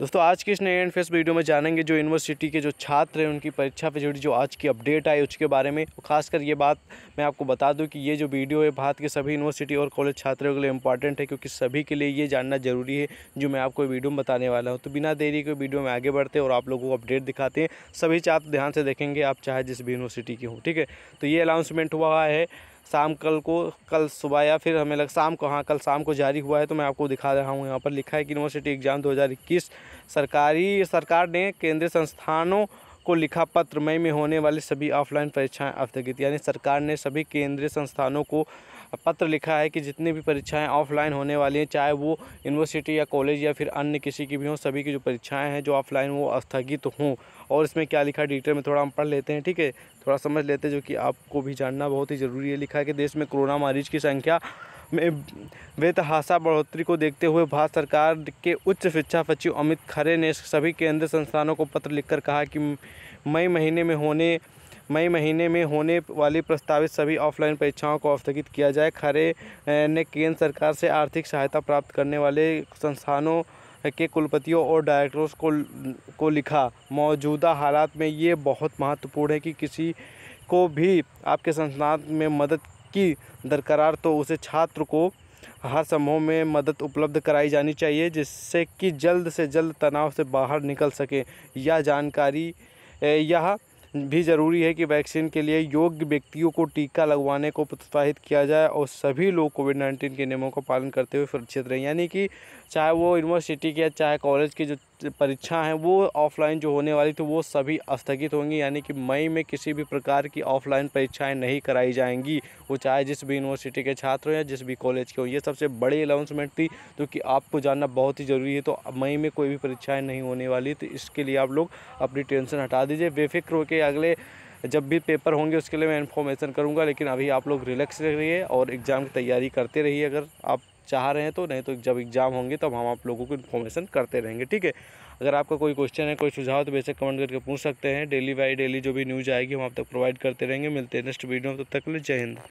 दोस्तों आज की इस नए एंड फेस वीडियो में जानेंगे जो यूनिवर्सिटी के जो छात्र हैं उनकी परीक्षा पे जुड़ी जो आज की अपडेट आई उसके बारे में खासकर ये बात मैं आपको बता दूं कि ये जो वीडियो है भारत के सभी यूनिवर्सिटी और कॉलेज छात्रों के लिए इंपॉर्टेंट है क्योंकि सभी के लिए ये जानना जरूरी है जो मैं आपको वीडियो में बताने वाला हूँ तो बिना देरी के वीडियो में आगे बढ़ते और आप लोगों को अपडेट दिखाते हैं सभी छात्र ध्यान से देखेंगे आप चाहे जिस भी यूनिवर्सिटी के हों ठीक है तो ये अनाउंसमेंट हुआ है शाम कल को कल सुबह या फिर हमें लग शाम को हाँ कल शाम को जारी हुआ है तो मैं आपको दिखा रहा हूँ यहाँ पर लिखा है कि यूनिवर्सिटी एग्ज़ाम 2021 सरकारी सरकार ने केंद्रीय संस्थानों को लिखा पत्र मई में होने वाली सभी ऑफलाइन परीक्षाएं स्थगित यानी सरकार ने सभी केंद्रीय संस्थानों को पत्र लिखा है कि जितनी भी परीक्षाएं ऑफलाइन होने वाली हैं चाहे वो यूनिवर्सिटी या कॉलेज या फिर अन्य किसी की भी हों सभी की जो परीक्षाएं हैं जो ऑफलाइन वो स्थगित हों और इसमें क्या लिखा डिटेल में थोड़ा हम पढ़ लेते हैं ठीक है थोड़ा समझ लेते हैं जो कि आपको भी जानना बहुत ही ज़रूरी है लिखा है कि देश में कोरोना मरीज की संख्या में बेतहाशा बढ़ोतरी को देखते हुए भारत सरकार के उच्च शिक्षा सचिव अमित खरे ने सभी केंद्र संस्थानों को पत्र लिखकर कहा कि मई महीने में होने मई महीने में होने वाली प्रस्तावित सभी ऑफलाइन परीक्षाओं को स्थगित किया जाए खरे ने केंद्र सरकार से आर्थिक सहायता प्राप्त करने वाले संस्थानों के कुलपतियों और डायरेक्टर्स को को लिखा मौजूदा हालात में ये बहुत महत्वपूर्ण है कि किसी को भी आपके संस्थान में मदद की दरकरार तो उसे छात्र को हर समूह में मदद उपलब्ध कराई जानी चाहिए जिससे कि जल्द से जल्द तनाव से बाहर निकल सके यह जानकारी यह भी ज़रूरी है कि वैक्सीन के लिए योग्य व्यक्तियों को टीका लगवाने को प्रोत्साहित किया जाए और सभी लोग कोविड नाइन्टीन के नियमों का पालन करते हुए सुरक्षित रहें यानी कि चाहे वो यूनिवर्सिटी के चाहे कॉलेज के जो परीक्षा हैं वो ऑफ़लाइन जो होने वाली थी तो वो सभी स्थगित होंगी यानी कि मई में किसी भी प्रकार की ऑफ़लाइन परीक्षाएं नहीं कराई जाएंगी वो चाहे जिस भी यूनिवर्सिटी के छात्र हों या जिस भी कॉलेज के हों ये सबसे बड़ी अनाउंसमेंट थी जो कि आपको जानना बहुत ही ज़रूरी है तो मई में कोई भी परीक्षाएँ नहीं होने वाली तो इसके लिए आप लोग अपनी टेंशन हटा दीजिए बेफिक्र होकर अगले जब भी पेपर होंगे उसके लिए मैं इन्फॉर्मेशन करूँगा लेकिन अभी आप लोग रिलैक्स रहिए और एग्ज़ाम की तैयारी करते रहिए अगर आप चाह रहे हैं तो नहीं तो जब एग्ज़ाम होंगे तब हम आप लोगों को इन्फॉर्मेशन करते रहेंगे ठीक है अगर आपका कोई क्वेश्चन है कोई सुझाव तो बेशक कमेंट करके पूछ सकते हैं डेली बाई डेली जो भी न्यूज़ आएगी हम आप तक प्रोवाइड करते रहेंगे मिलते हैं नेक्स्ट वीडियो में तब तक ले जय हिंद